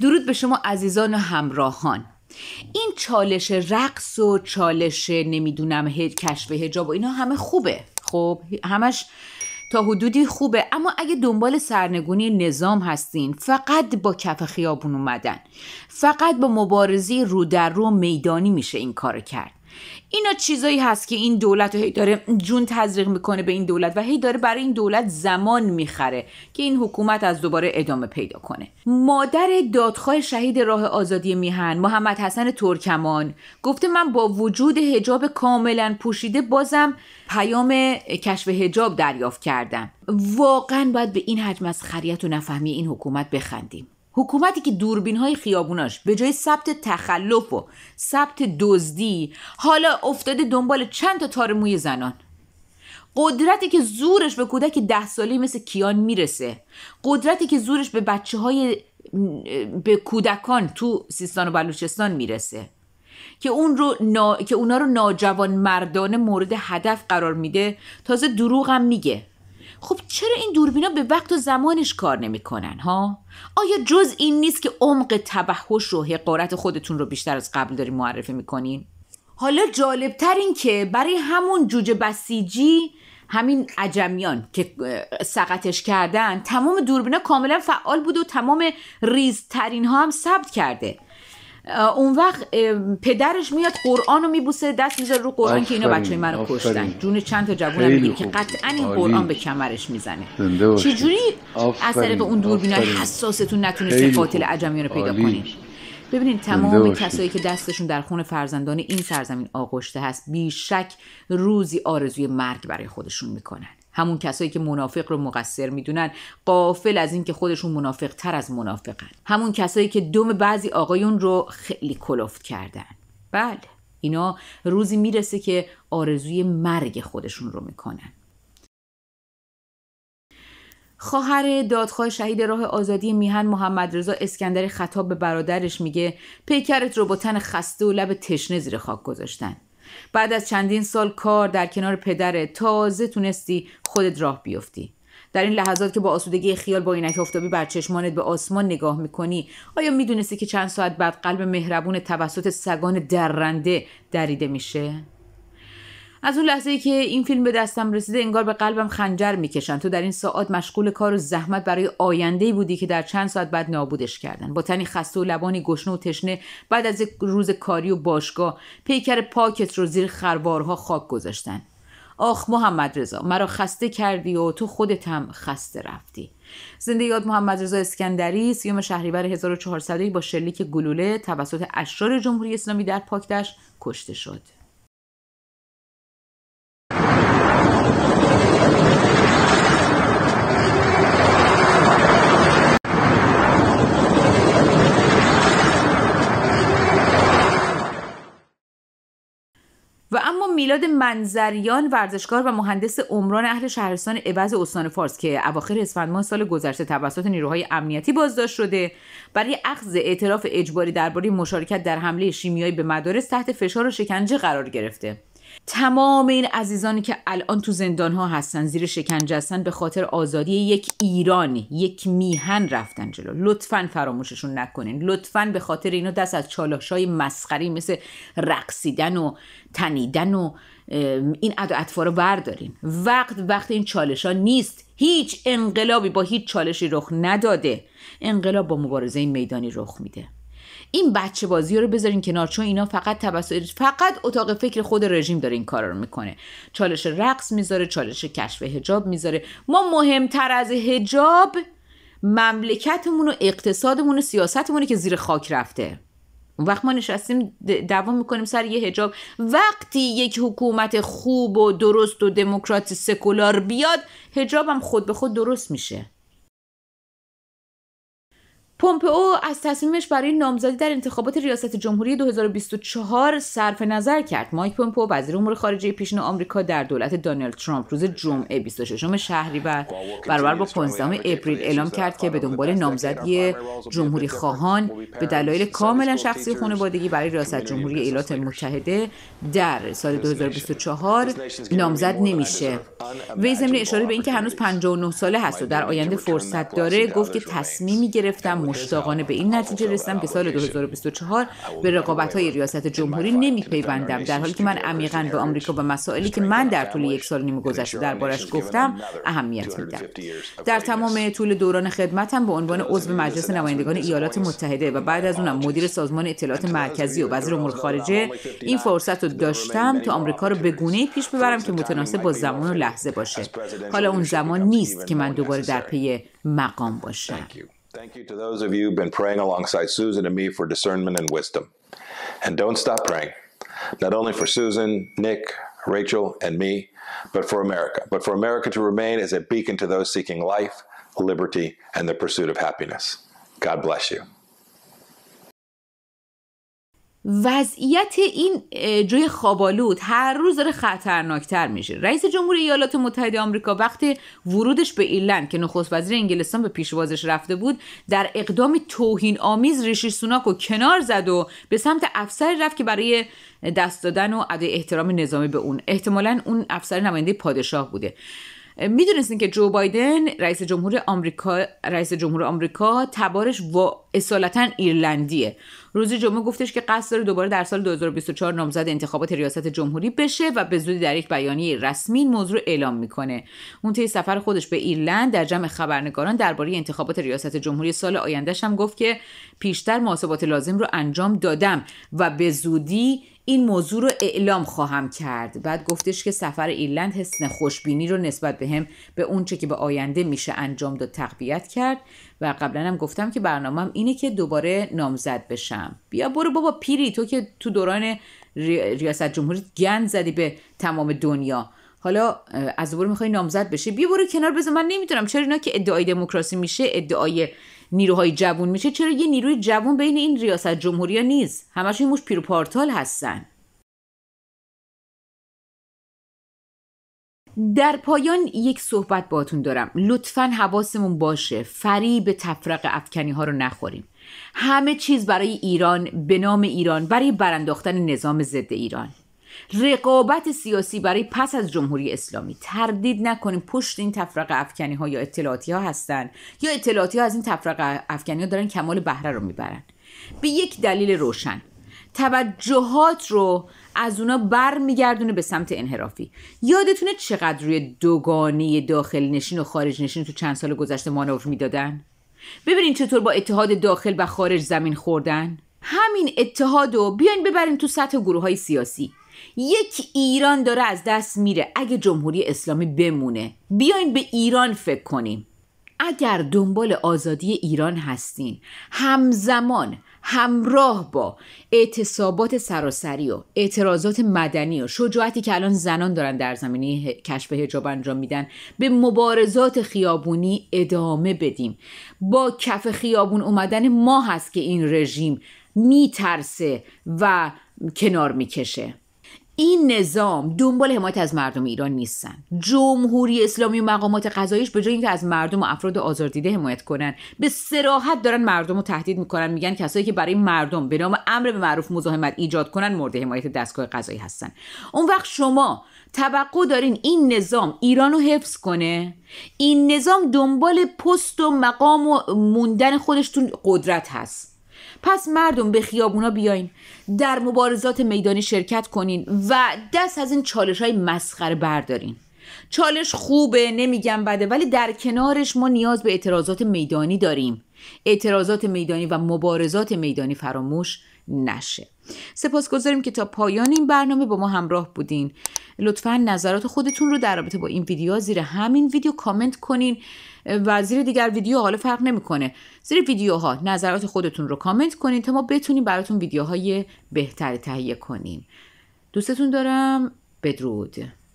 درود به شما عزیزان و همراهان این چالش رقص و چالش نمیدونم کشف هجاب و اینا همه خوبه خب همش تا حدودی خوبه اما اگه دنبال سرنگونی نظام هستین فقط با کف خیابون اومدن فقط با مبارزه رو در رو میدانی میشه این کار کرد اینا چیزایی هست که این دولت هی داره جون تزریق میکنه به این دولت و هی داره برای این دولت زمان میخره که این حکومت از دوباره ادامه پیدا کنه مادر دادخواه شهید راه آزادی میهن محمد حسن ترکمان گفته من با وجود هجاب کاملا پوشیده بازم پیام کشف هجاب دریافت کردم واقعا باید به این حجم از خریت و نفهمی این حکومت بخندیم حکومتی که دوربین های خیابوناش به جای ثبت تخلف و ثبت دزدی حالا افتاده دنبال چند تا تار موی زنان قدرتی که زورش به کودک ده ساله مثل کیان میرسه قدرتی که زورش به بچه های به کودکان تو سیستان و بلوچستان میرسه که اون رو که اونا رو ناجوان مردان مورد هدف قرار میده تازه دروغ میگه خب چرا این دوربینا به وقت و زمانش کار نمیکنن ها آیا جز این نیست که عمق تبهش و حقارت خودتون رو بیشتر از قبل داری معرفی میکنین حالا جالبتر این که برای همون جوجه بسیجی همین عجمیان که سقطش کردن تمام دوربینا کاملا فعال بود و تمام ریزترین ها هم ثبت کرده اون وقت پدرش میاد قرآن رو میبوسه دست میذاره رو قرآن که اینا بچه رو کشتن جون چند تا جوون هم که قطعا این قرآن به کمرش میزنه چجوری از به اون دوربینای حساستون نتونسته قاتل عجمیان رو پیدا کنید ببینید تمام کسایی که دستشون در خون فرزندان این سرزمین آغشته هست بیشک روزی آرزوی مرگ برای خودشون میکنن همون کسایی که منافق رو مقصر میدونن قافل از اینکه خودشون منافق تر از منافقن همون کسایی که دم بعضی آقایون رو خیلی کلفت کردن بله اینا روزی میرسه که آرزوی مرگ خودشون رو میکنن خواهر دادخواه شهید راه آزادی میهن محمد رضا اسکندر خطاب به برادرش میگه پیکرت رو با تن خسته و لب تشنه زیر خاک گذاشتن بعد از چندین سال کار در کنار پدره تازه تونستی خودت راه بیفتی در این لحظات که با آسودگی خیال با اینک افتابی بر چشمانت به آسمان نگاه میکنی آیا میدونستی که چند ساعت بعد قلب مهربون توسط سگان درنده دریده میشه از اون لحظه ای که این فیلم به دستم رسیده انگار به قلبم خنجر میکشن تو در این ساعت مشغول کار و زحمت برای آینده بودی که در چند ساعت بعد نابودش کردن با تنی خسته و لبانی گشنه و تشنه بعد از یک روز کاری و باشگاه پیکر پاکت رو زیر خروارها خاک گذاشتن آخ محمد رضا مرا خسته کردی و تو خودت هم خسته رفتی زنده یاد محمد رضا اسکندری سیوم شهریور 1401 با شلیک گلوله توسط اشرار جمهوری اسلامی در پاکدش کشته شد میلاد منظریان ورزشکار و مهندس عمران اهل شهرستان عوض استان فارس که اواخر اسفند ماه سال گذشته توسط نیروهای امنیتی بازداشت شده برای اخذ اعتراف اجباری درباره مشارکت در حمله شیمیایی به مدارس تحت فشار و شکنجه قرار گرفته تمام این عزیزانی که الان تو زندان ها هستن زیر شکنجه هستن به خاطر آزادی یک ایران یک میهن رفتن جلو لطفا فراموششون نکنین لطفا به خاطر اینو دست از چالش های مسخری مثل رقصیدن و تنیدن و این ادا رو بردارین وقت وقت این چالش ها نیست هیچ انقلابی با هیچ چالشی رخ نداده انقلاب با مبارزه میدانی رخ میده این بچه بازی رو بذارین کنار چون اینا فقط توسط فقط اتاق فکر خود رژیم داره این کار رو میکنه چالش رقص میذاره چالش کشف هجاب میذاره ما مهمتر از هجاب مملکتمون و اقتصادمون و سیاستمونه که زیر خاک رفته اون وقت ما نشستیم دوام میکنیم سر یه هجاب وقتی یک حکومت خوب و درست و دموکرات سکولار بیاد هجاب هم خود به خود درست میشه پومپئو از تصمیمش برای نامزدی در انتخابات ریاست جمهوری 2024 صرف نظر کرد. مایک پومپئو وزیر امور خارجه پیشین آمریکا در دولت دانالد ترامپ روز جمعه 26 شهریور برابر با 15 اپریل اعلام کرد که به دنبال نامزدی جمهوری خواهان به دلایل کاملا شخصی خانوادگی برای ریاست جمهوری ایالات متحده در سال 2024 نامزد نمیشه. وی ضمن اشاره به اینکه هنوز 59 ساله هست و در آینده فرصت داره گفت که تصمیمی گرفتم مشتاقانه به این نتیجه خب، رسیدم که خب، سال 2024 خب، به رقابت های ریاست جمهوری پیوندم در حالی که من عمیقا به آمریکا و مسائلی که من در طول یک سال نیمه گذشته دربارش گفتم اهمیت میدم در تمام طول دوران خدمتم به عنوان عضو مجلس نمایندگان ایالات متحده و بعد از اونم مدیر سازمان اطلاعات مرکزی و وزیر امور خارجه این فرصت رو داشتم تا آمریکا رو به گونه‌ای پیش ببرم که متناسب با زمان و لحظه باشه حالا اون زمان نیست که من دوباره در پی مقام باشم Thank you to those of you who've been praying alongside Susan and me for discernment and wisdom. And don't stop praying, not only for Susan, Nick, Rachel, and me, but for America. But for America to remain as a beacon to those seeking life, liberty, and the pursuit of happiness. God bless you. وضعیت این جوی خوابالود هر روز داره خطرناکتر میشه رئیس جمهور ایالات متحده آمریکا وقتی ورودش به ایرلند که نخست وزیر انگلستان به پیشوازش رفته بود در اقدام توهین آمیز ریشی سوناک و کنار زد و به سمت افسر رفت که برای دست دادن و ادای احترام نظامی به اون احتمالا اون افسر نماینده پادشاه بوده میدونستین که جو بایدن رئیس جمهور آمریکا رئیس جمهور آمریکا تبارش و اصالتا ایرلندیه روزی جمعه گفتش که قصد داره دوباره در سال 2024 نامزد انتخابات ریاست جمهوری بشه و به زودی در یک بیانیه رسمی موضوع اعلام میکنه اون طی سفر خودش به ایرلند در جمع خبرنگاران درباره انتخابات ریاست جمهوری سال آیندهش هم گفت که پیشتر محاسبات لازم رو انجام دادم و به زودی این موضوع رو اعلام خواهم کرد بعد گفتش که سفر ایرلند حسن خوشبینی رو نسبت به هم به اونچه که به آینده میشه انجام داد تقویت کرد و قبلا هم گفتم که برنامهم اینه که دوباره نامزد بشم بیا برو بابا پیری تو که تو دوران ریاست جمهوری گند زدی به تمام دنیا حالا از دوباره میخوای نامزد بشه بیا برو کنار بذار من نمیتونم چرا اینا که ادعای دموکراسی میشه ادعای نیروهای جوون میشه چرا یه نیروی جوون بین این ریاست جمهوری نیست همشون پیرو پیروپارتال هستن در پایان یک صحبت باتون دارم لطفا حواسمون باشه فریب تفرق افکنی ها رو نخوریم همه چیز برای ایران به نام ایران برای برانداختن نظام ضد ایران رقابت سیاسی برای پس از جمهوری اسلامی تردید نکنیم پشت این تفرقه افکنی ها یا اطلاعاتی ها هستن یا اطلاعاتی ها از این تفرقه افکنی ها دارن کمال بهره رو میبرن به یک دلیل روشن توجهات رو از اونا بر میگردونه به سمت انحرافی یادتونه چقدر روی دوگانه داخل نشین و خارج نشین تو چند سال گذشته مانور میدادن ببینین چطور با اتحاد داخل و خارج زمین خوردن همین اتحاد رو بیاین ببرین تو سطح گروه های سیاسی یک ایران داره از دست میره اگه جمهوری اسلامی بمونه بیاین به ایران فکر کنیم اگر دنبال آزادی ایران هستین همزمان همراه با اعتصابات سراسری و اعتراضات مدنی و شجاعتی که الان زنان دارن در زمینه کشف هجاب انجام میدن به مبارزات خیابونی ادامه بدیم با کف خیابون اومدن ما هست که این رژیم میترسه و کنار میکشه این نظام دنبال حمایت از مردم ایران نیستن جمهوری اسلامی و مقامات قضاییش به جای اینکه از مردم و افراد آزاردیده حمایت کنن به سراحت دارن مردم رو تهدید میکنن میگن کسایی که برای مردم به نام امر به معروف مزاحمت ایجاد کنن مورد حمایت دستگاه قضایی هستن اون وقت شما توقع دارین این نظام ایران رو حفظ کنه این نظام دنبال پست و مقام و موندن خودش تو قدرت هست پس مردم به خیابونا بیاین در مبارزات میدانی شرکت کنین و دست از این چالش های مسخره بردارین چالش خوبه نمیگم بده ولی در کنارش ما نیاز به اعتراضات میدانی داریم اعتراضات میدانی و مبارزات میدانی فراموش نشه گذاریم که تا پایان این برنامه با ما همراه بودین لطفا نظرات خودتون رو در رابطه با این ویدیو زیر همین ویدیو کامنت کنین و زیر دیگر ویدیو حالا فرق نمیکنه زیر ویدیوها نظرات خودتون رو کامنت کنین تا ما بتونیم براتون ویدیوهای بهتر تهیه کنیم دوستتون دارم بدرود